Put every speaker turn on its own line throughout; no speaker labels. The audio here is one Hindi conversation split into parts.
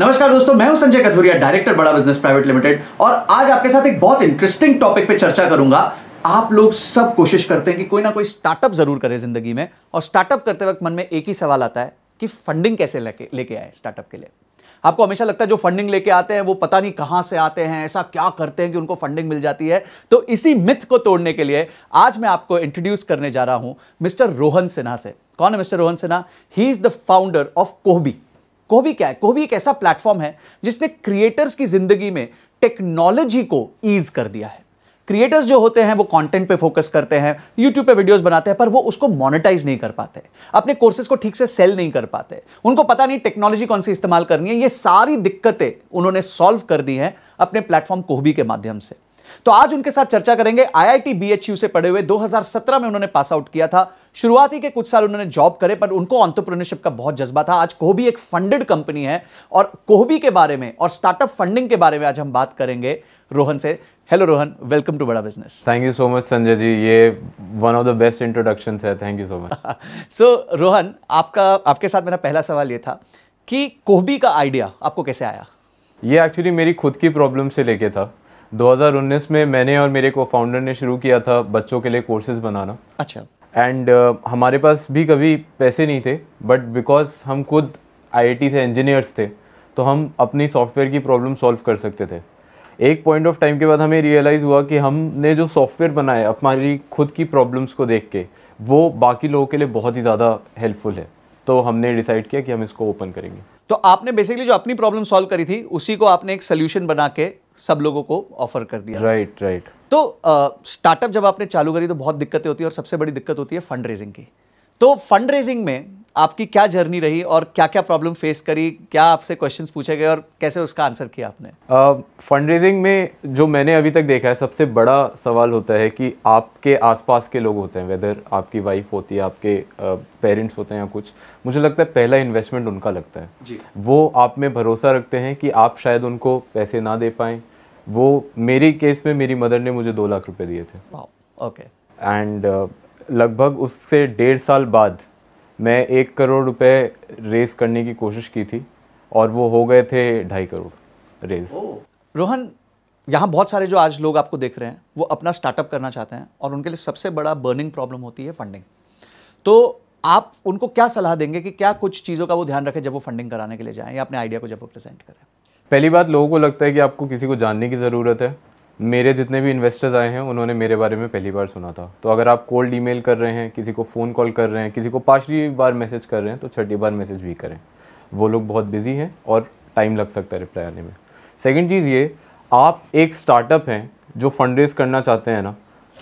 नमस्कार दोस्तों मैं हूं Sanjay Kathuria director Bada business private limited और आज आपके साथ एक बहुत इंटरेस्टिंग टॉपिक पे चर्चा करूंगा आप लोग सब कोशिश करते हैं कि कोई ना कोई स्टार्टअप जरूर करें जिंदगी में और स्टार्टअप करते वक्त मन में एक ही सवाल आता है कि फंडिंग कैसे लेके लेके आए स्टार्टअप के लिए आपको हमेशा लगता है जो फंडिंग लेके आते हैं वो पता नहीं कहां से आते हैं ऐसा क्या करते हैं कि उनको फंडिंग मिल जाती है तो इसी मिथ को तोड़ने के लिए आज मैं आपको इंट्रोड्यूस करने जा रहा हूं मिस्टर रोहन सिन्हा से कौन है mister Rohan Sinha he is the founder of कोहबी कोहबी क्या है कोहबी एक ऐसा प्लेटफॉर्म है जिसने क्रिएटर्स की जिंदगी में टेक्नोलॉजी को ईज कर दिया है क्रिएटर्स जो होते हैं वो कंटेंट पे फोकस करते हैं यूट्यूब पे वीडियोस बनाते हैं पर वो उसको मोनेटाइज नहीं कर पाते अपने कोर्सेज को ठीक से सेल नहीं कर पाते उनको पता नहीं टेक्नोलॉजी कौन सी इस्तेमाल करनी है ये सारी दिक्कतें उन्होंने सॉल्व कर दी हैं अपने प्लेटफॉर्म कोहबी के माध्यम से तो आज उनके साथ चर्चा करेंगे आई आई से पढ़े हुए दो में उन्होंने पास आउट किया था शुरुआती के कुछ साल उन्होंने जॉब करे पर उनको ऑन्टरप्रेन्योरशिप का बहुत जज्बा था आज कोहबी एक फंडेड कंपनी है और कोहबी के बारे में और स्टार्टअप फंडिंग के बारे में आज हम बात करेंगे रोहन से hello Rohan welcome to Bada business
thank you so much Sanjay ji ये one of the best introduction है thank you so much so Rohan
आपका आपके साथ मेरा पहला सवाल ये था कि कोहबी का आइडिया आपको कैसे आया
ये एक्चुअली मेरी खुद की प्रॉब्लम से लेके था 2019 में मैंने और मेरे को फाउंडर ने शुरू किया था बच्चों के लिए कोर्सेज बनाना अच्छा एंड uh, हमारे पास भी कभी पैसे नहीं थे बट बिकॉज हम खुद आई से इंजीनियर्स थे तो हम अपनी सॉफ्टवेयर की प्रॉब्लम सॉल्व कर सकते थे एक पॉइंट ऑफ टाइम के बाद हमें रियलाइज़ हुआ कि हमने जो सॉफ्टवेयर बनाए हमारी खुद की प्रॉब्लम्स को देख के वो बाकी लोगों के लिए बहुत ही ज़्यादा हेल्पफुल है तो हमने डिसाइड किया कि हम इसको ओपन करेंगे तो
आपने बेसिकली जो अपनी प्रॉब्लम सॉल्व करी थी उसी को आपने एक सोल्यूशन बना के सब लोगों को ऑफर कर दिया राइट right, राइट right. तो स्टार्टअप जब आपने चालू करी तो बहुत दिक्कतें होती है और सबसे बड़ी दिक्कत होती है फंड रेजिंग की तो फंड रेजिंग में आपकी क्या जर्नी रही और क्या क्या प्रॉब्लम फेस करी क्या आपसे क्वेश्चंस पूछे गए और कैसे उसका आंसर किया आपने
फंड रेजिंग में जो मैंने अभी तक देखा है सबसे बड़ा सवाल होता है कि आपके आसपास के लोग होते हैं वेदर आपकी वाइफ होती है आपके पेरेंट्स होते हैं या कुछ मुझे लगता है पहला इन्वेस्टमेंट उनका लगता है जी। वो आप में भरोसा रखते हैं कि आप शायद उनको पैसे ना दे पाएँ वो मेरी केस में मेरी मदर ने मुझे दो लाख रुपए दिए थे ओके एंड uh, लगभग उससे डेढ़ साल बाद मैं एक करोड़ रुपए रेस करने की कोशिश की थी और वो हो गए थे ढाई करोड़ रेस oh.
रोहन यहाँ बहुत सारे जो आज लोग आपको देख रहे हैं वो अपना स्टार्टअप करना चाहते हैं और उनके लिए सबसे बड़ा बर्निंग प्रॉब्लम होती है फंडिंग तो आप उनको क्या सलाह देंगे कि क्या कुछ चीज़ों का वो ध्यान रखें जब वो फंडिंग कराने के लिए जाएं या अपने आइडिया को जब वो प्रेजेंट करें
पहली बात लोगों को लगता है कि आपको किसी को जानने की ज़रूरत है मेरे जितने भी इन्वेस्टर्स आए हैं उन्होंने मेरे बारे में पहली बार सुना था तो अगर आप कोल्ड ईमेल कर रहे हैं किसी को फ़ोन कॉल कर रहे हैं किसी को पाँचवीं बार मैसेज कर रहे हैं तो छठी बार मैसेज भी करें वो लोग बहुत बिजी हैं और टाइम लग सकता है रिप्लाई आने में सेकेंड चीज़ ये आप एक स्टार्टअप हैं जो फंड रेज करना चाहते हैं ना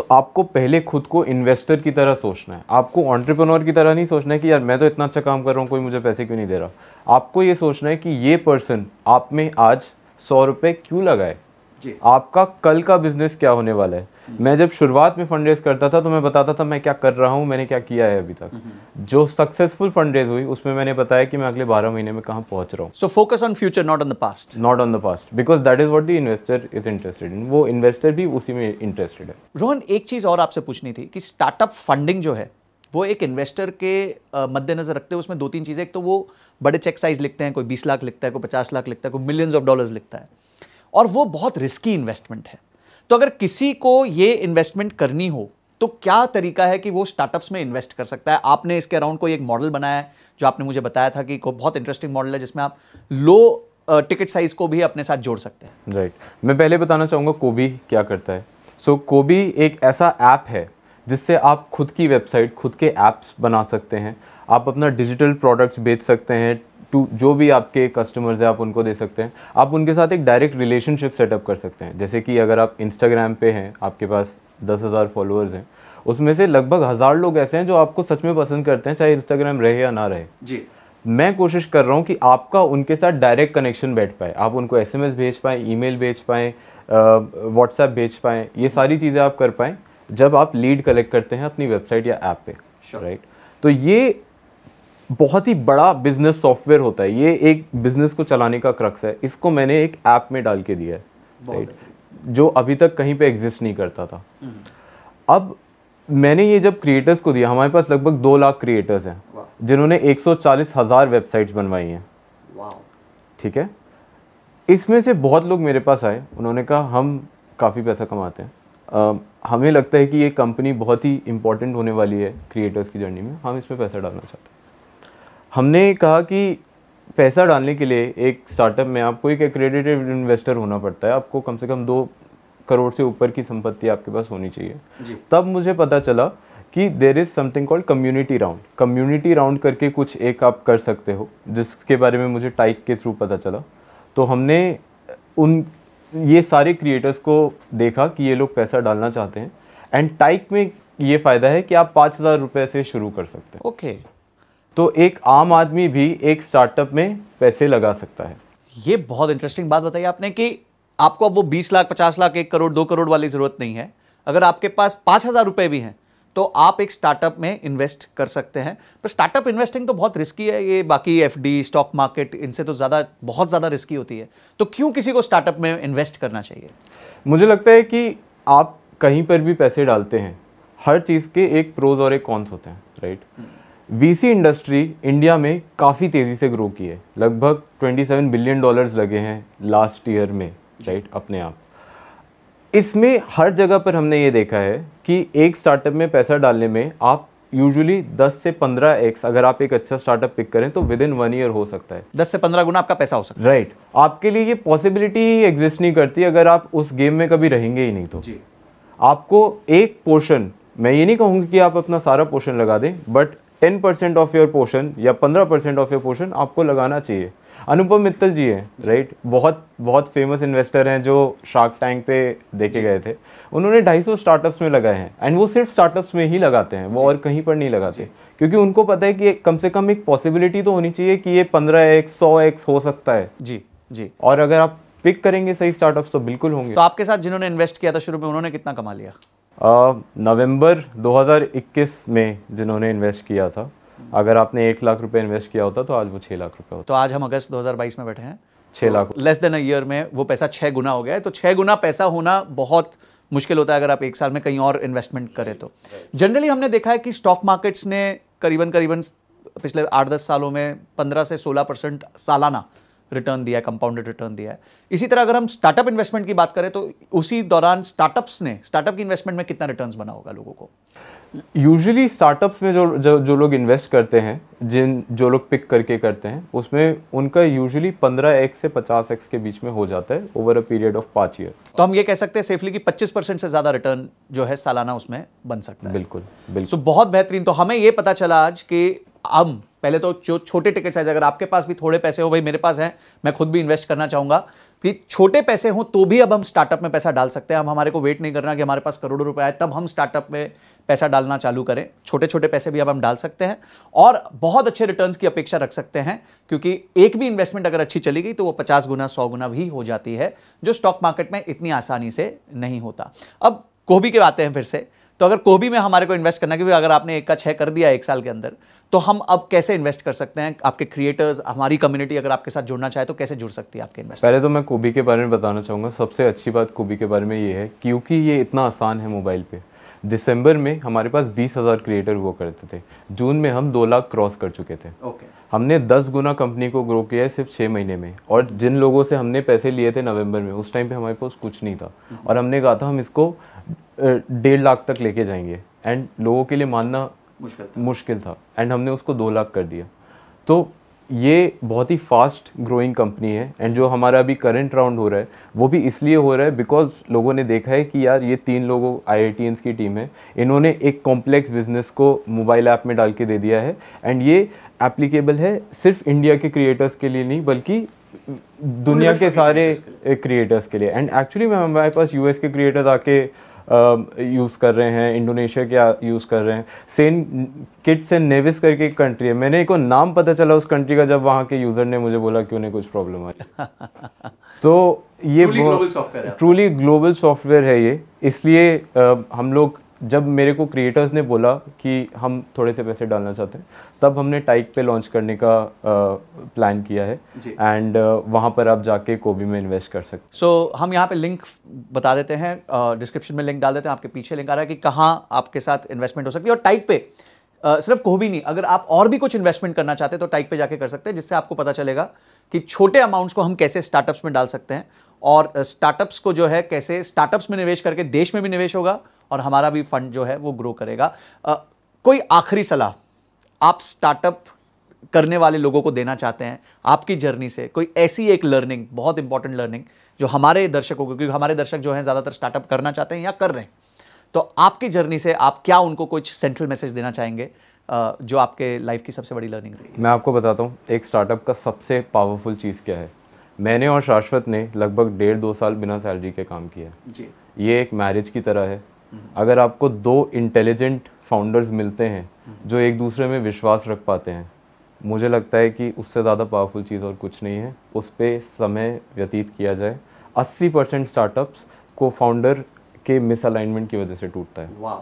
तो आपको पहले खुद को इन्वेस्टर की तरह सोचना है आपको ऑन्टरप्रनोर की तरह नहीं सोचना है कि यार मैं तो इतना अच्छा काम कर रहा हूँ कोई मुझे पैसे क्यों नहीं दे रहा आपको ये सोचना है कि ये पर्सन आप में आज सौ रुपये क्यों लगाए जी आपका कल का बिजनेस क्या होने वाला है मैं जब शुरुआत में फंड रेज करता था तो मैं बताता था मैं क्या कर रहा हूँ मैंने क्या किया है अभी तक हम्म। जो सक्सेसफुल फंड रेज हुई उसमें मैंने बताया कि मैं अगले बारह महीने में कहाँ पहुंच रहा हूँ so focus on future not on the past not on the past because that is what the investor is interested in वो इन्वेस्टर भी उसी में इंटरेस्टेड है
रोहन एक चीज़ और आपसे पूछनी थी कि स्टार्टअप फंडिंग जो है वो एक इन्वेस्टर के मद्देनजर रखते हैं उसमें दो तीन चीज़ें एक तो वो बड़े चेक साइज लिखते हैं कोई बीस लाख लिखता है कोई पचास लाख लिखता है कोई मिलियंस ऑफ डॉलर्स लिखता है और वो बहुत रिस्की इन्वेस्टमेंट है तो अगर किसी को ये इन्वेस्टमेंट करनी हो तो क्या तरीका है कि वो स्टार्टअप्स में इन्वेस्ट कर सकता है आपने इसके अराउंड कोई एक मॉडल बनाया है जो आपने मुझे बताया था कि को बहुत इंटरेस्टिंग मॉडल है जिसमें आप लो टिकट साइज को भी अपने साथ जोड़ सकते
हैं राइट right. मैं पहले बताना चाहूँगा कोबी क्या करता है सो so, कोबी एक ऐसा ऐप है जिससे आप खुद की वेबसाइट खुद के ऐप्स बना सकते हैं आप अपना डिजिटल प्रोडक्ट्स बेच सकते हैं टू जो भी आपके कस्टमर्स हैं आप उनको दे सकते हैं आप उनके साथ एक डायरेक्ट रिलेशनशिप सेटअप कर सकते हैं जैसे कि अगर आप इंस्टाग्राम पे हैं आपके पास दस हज़ार फॉलोअर्स हैं उसमें से लगभग हज़ार लोग ऐसे हैं जो आपको सच में पसंद करते हैं चाहे इंस्टाग्राम रहे या ना रहे जी मैं कोशिश कर रहा हूँ कि आपका उनके साथ डायरेक्ट कनेक्शन बैठ पाए आप उनको एस भेज पाएँ ई भेज पाएँ व्हाट्सएप भेज पाएँ ये सारी चीज़ें आप कर पाएँ जब आप लीड कलेक्ट करते हैं अपनी वेबसाइट या ऐप पे राइट तो ये बहुत ही बड़ा बिजनेस सॉफ्टवेयर होता है ये एक बिजनेस को चलाने का क्रक्स है इसको मैंने एक ऐप में डाल के दिया है राइट जो अभी तक कहीं पे एग्जिस्ट नहीं करता था हम्म। अब मैंने ये जब क्रिएटर्स को दिया हमारे पास लगभग दो लाख क्रिएटर्स हैं जिन्होंने एक सौ चालीस हज़ार वेबसाइट्स बनवाई हैं ठीक है इसमें से बहुत लोग मेरे पास आए उन्होंने कहा हम काफ़ी पैसा कमाते हैं हमें लगता है कि ये कंपनी बहुत ही इंपॉर्टेंट होने वाली है क्रिएटर्स की जर्नी में हम इसमें पैसा डालना चाहते हैं हमने कहा कि पैसा डालने के लिए एक स्टार्टअप में आपको एक एक्रेडिटेड इन्वेस्टर होना पड़ता है आपको कम से कम दो करोड़ से ऊपर की संपत्ति आपके पास होनी चाहिए तब मुझे पता चला कि there is something called community round community round करके कुछ एक आप कर सकते हो जिसके बारे में मुझे टाइक के थ्रू पता चला तो हमने उन ये सारे क्रिएटर्स को देखा कि ये लोग पैसा डालना चाहते हैं एंड टाइक में ये फ़ायदा है कि आप पाँच हज़ार रुपये से शुरू कर सकते हैं ओके okay. तो एक आम आदमी भी एक स्टार्टअप में पैसे लगा
सकता है ये बहुत इंटरेस्टिंग बात बताई आपने कि आपको अब वो बीस लाख पचास लाख एक करोड़ दो करोड़ वाली ज़रूरत नहीं है अगर आपके पास पाँच हज़ार रुपये भी हैं तो आप एक स्टार्टअप में इन्वेस्ट कर सकते हैं पर स्टार्टअप इन्वेस्टिंग तो बहुत रिस्की है ये बाकी एफ स्टॉक मार्केट इनसे तो ज़्यादा बहुत ज़्यादा रिस्की होती है तो क्यों किसी को स्टार्टअप में इन्वेस्ट करना चाहिए मुझे लगता है
कि आप कहीं पर भी पैसे डालते हैं हर चीज़ के एक प्रोज और एक कॉन्स होते हैं right hmm. VC industry India में काफ़ी तेज़ी से ग्रो की है लगभग 27 बिलियन डॉलर्स लगे हैं लास्ट ईयर में राइट अपने आप इसमें हर जगह पर हमने ये देखा है कि एक स्टार्टअप में पैसा डालने में आप यूजुअली 10 से 15 एक्स अगर आप एक अच्छा स्टार्टअप पिक करें तो विद इन वन ईयर हो सकता है 10 से 15 गुना आपका पैसा हो सकता है राइट right. आपके लिए ये पॉसिबिलिटी ही एग्जिस्ट नहीं करती अगर आप उस गेम में कभी रहेंगे ही नहीं तो जी आपको एक पोर्शन मैं ये नहीं कहूँगी कि आप अपना सारा पोर्शन लगा दें but ten percent of your portion या पंद्रह परसेंट ऑफ योर पोर्शन आपको लगाना चाहिए अनुपम मित्तल जी हैं राइट बहुत बहुत फेमस इन्वेस्टर हैं जो शार्क टैंक पे देखे गए थे उन्होंने सौ स्टार्टअप्स में लगाए हैं एंड वो सिर्फ स्टार्टअप्स में ही लगाते हैं वो और कहीं पर नहीं लगाते क्योंकि उनको पता है कि कम से कम एक पॉसिबिलिटी तो होनी चाहिए कि ये पंद्रह एक्स सौ एक्स हो सकता है जी जी और अगर आप पिक करेंगे सही स्टार्टअप्स तो बिल्कुल होंगे तो
आपके साथ जिन्होंने इन्वेस्ट किया था शुरू में उन्होंने कितना कमा लिया
नवंबर 2021 में जिन्होंने इन्वेस्ट किया था अगर आपने एक लाख रुपए इन्वेस्ट किया होता तो आज वो छः लाख रुपए होता
तो आज हम अगस्त 2022 में बैठे हैं छः lakh less than a year year में वो पैसा छः गुना हो गया है तो छः गुना पैसा होना बहुत मुश्किल होता है अगर आप एक साल में कहीं और इन्वेस्टमेंट करें तो जनरली हमने देखा है कि स्टॉक मार्केट्स ने करीबन करीबन पिछले आठ दस सालों में पंद्रह से सोलह परसेंट सालाना रिटर्न दिया है कंपाउंडेड रिटर्न दिया है इसी तरह अगर हम स्टार्टअप इन्वेस्टमेंट की बात करें तो उसी दौरान स्टार्टअप्स ने स्टार्टअप की इन्वेस्टमेंट में कितना रिटर्न बना होगा लोगों को
यूजुअली स्टार्टअप्स में जो जो जो लोग इन्वेस्ट करते हैं जिन जो लोग पिक करके करते हैं उसमें उनका
पंद्रह एक्स से एक्स के बीच में हो जाता है ओवर अ पीरियड ऑफ पाँच ईयर तो हम ये कह सकते हैं सेफली कि पच्चीस परसेंट से ज़्यादा रिटर्न जो है सालाना उसमें बन सकता है बिल्कुल बिल्कुल सो so, बहुत बेहतरीन तो हमें ये पता चला आज कि हम पहले तो जो छोटे टिकट साइज अगर आपके पास भी थोड़े पैसे हो भाई मेरे पास हैं मैं खुद भी इन्वेस्ट करना चाहूँगा कि छोटे पैसे हों तो भी अब हम स्टार्टअप में पैसा डाल सकते हैं हम हमारे को वेट नहीं करना कि हमारे पास करोड़ों रुपए आए तब हम स्टार्टअप में पैसा डालना चालू करें छोटे छोटे पैसे भी अब हम डाल सकते हैं और बहुत अच्छे रिटर्न्स की अपेक्षा रख सकते हैं क्योंकि एक भी इन्वेस्टमेंट अगर अच्छी चली गई तो वो पचास गुना सौ गुना भी हो जाती है जो स्टॉक मार्केट में इतनी आसानी से नहीं होता अब गोभी के आते हैं फिर से तो अगर कोबी में हमारे को इन्वेस्ट करना क्योंकि अगर आपने एक का छः कर दिया एक साल के अंदर तो हम अब कैसे इन्वेस्ट कर सकते हैं आपके क्रिएटर्स हमारी कम्युनिटी अगर आपके साथ जुड़ना चाहे तो कैसे जुड़ सकती है आपके इन्वेस्ट
पहले तो मैं कोबी के बारे में बताना चाहूँगा सबसे अच्छी बात कोबी के बारे में ये है क्योंकि ये इतना आसान है मोबाइल पर दिसंबर में हमारे पास बीस हज़ार क्रिएटर हुआ करते थे जून में हम दो लाख क्रॉस कर चुके थे ओके okay. हमने दस गुना कंपनी को ग्रो किया है सिर्फ छः महीने में और जिन लोगों से हमने पैसे लिए थे नवंबर में उस टाइम पे हमारे पास कुछ नहीं था हम्म। और हमने कहा था हम इसको डेढ़ लाख तक लेके जाएंगे एंड लोगों के लिए मानना मुश्किल था मुश्किल था एंड हमने उसको दो लाख कर दिया तो ये बहुत ही फास्ट ग्रोइंग कंपनी है एंड जो हमारा अभी करंट राउंड हो रहा है वो भी इसलिए हो रहा है बिकॉज लोगों ने देखा है कि यार ये तीन लोगों आई की टीम है इन्होंने एक कॉम्प्लेक्स बिजनेस को मोबाइल ऐप में डाल के दे दिया है एंड ये एप्लीकेबल है सिर्फ इंडिया के क्रिएटर्स के लिए नहीं बल्कि दुनिया के सारे क्रिएटर्स के लिए एंड एक्चुअली मैम हमारे पास यूएस के क्रिएटर्स आके यूज़ कर रहे हैं इंडोनेशिया के यूज़ कर रहे हैं सेन किट से नेविस करके एक कंट्री है मैंने एक नाम पता चला उस कंट्री का जब वहाँ के यूज़र ने मुझे बोला कि उन्हें कुछ प्रॉब्लम आई तो ये ट्रूली ग्लोबल सॉफ्टवेयर है ये इसलिए हम लोग जब मेरे को क्रिएटर्स ने बोला कि हम थोड़े से पैसे डालना चाहते हैं तब हमने टाइक पे लॉन्च करने का प्लान uh, किया है एंड uh, वहाँ पर आप जाके कोबी में इन्वेस्ट कर सकते
सो so, हम यहाँ पे लिंक बता देते हैं डिस्क्रिप्शन uh, में लिंक डाल देते हैं आपके पीछे लिंक आ रहा है कि कहाँ आपके साथ इन्वेस्टमेंट हो सकती है और टाइक पे Uh, सिर्फ कोबी नहीं अगर आप और भी कुछ इन्वेस्टमेंट करना चाहते हैं तो टाइक पे जाके कर सकते हैं जिससे आपको पता चलेगा कि छोटे अमाउंट्स को हम कैसे स्टार्टअप्स में डाल सकते हैं और स्टार्टअप्स को जो है कैसे स्टार्टअप्स में निवेश करके देश में भी निवेश होगा और हमारा भी फंड जो है वो ग्रो करेगा आ, कोई आखिरी सलाह आप स्टार्टअप करने वाले लोगों को देना चाहते हैं आपकी जर्नी से कोई ऐसी एक लर्निंग बहुत इंपॉर्टेंट लर्निंग जो हमारे दर्शकों को क्योंकि हमारे दर्शक जो हैं ज़्यादातर स्टार्टअप करना चाहते हैं या कर रहे हैं तो आपकी जर्नी से आप क्या उनको कुछ सेंट्रल मैसेज देना चाहेंगे जो आपके लाइफ की सबसे बड़ी लर्निंग रही
मैं आपको बताता हूँ एक स्टार्टअप का सबसे पावरफुल चीज़ क्या है मैंने और शाश्वत ने लगभग डेढ़ दो साल बिना सैलरी के काम किया है ये एक मैरिज की तरह है अगर आपको दो इंटेलिजेंट फाउंडर्स मिलते हैं जो एक दूसरे में विश्वास रख पाते हैं मुझे लगता है कि उससे ज़्यादा पावरफुल चीज़ और कुछ नहीं है उस पर समय व्यतीत किया जाए 80 परसेंट स्टार्टअप्स को फाउंडर के मिसअलाइनमेंट की वजह से टूटता है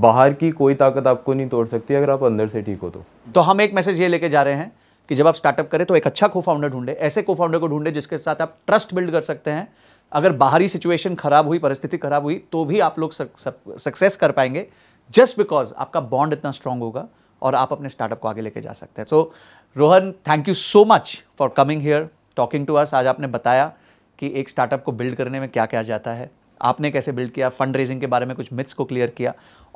बाहर की कोई ताकत आपको नहीं तोड़ सकती अगर आप अंदर से ठीक हो तो
तो हम एक मैसेज ये लेके जा रहे हैं कि जब आप स्टार्टअप करें तो एक अच्छा को फाउंडर ढूंढे ऐसे को फाउंडर को ढूंढे जिसके साथ आप ट्रस्ट बिल्ड कर सकते हैं अगर बाहरी सिचुएशन खराब हुई परिस्थिति खराब हुई तो भी आप लोग सक्सेस कर पाएंगे जस्ट बिकॉज आपका बॉन्ड इतना स्ट्रांग होगा और आप अपने स्टार्टअप को आगे लेके जा सकते हैं so Rohan thank you so much for coming here talking to us आज आपने बताया कि एक स्टार्टअप को बिल्ड करने में क्या क्या जाता है आपने कैसे बिल्ड किया फंड रेजिंग के बारे में कुछ मिथ्स को क्लियर किया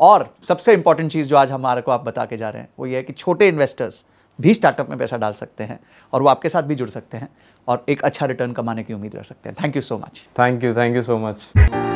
और सबसे इंपॉर्टेंट चीज़ जो आज हमारे को आप बता के जा रहे हैं वो ये है कि छोटे इन्वेस्टर्स भी स्टार्टअप में पैसा डाल सकते हैं और वो आपके साथ भी जुड़ सकते हैं और एक अच्छा रिटर्न कमाने की उम्मीद रख सकते हैं thank you so much thank you thank you so much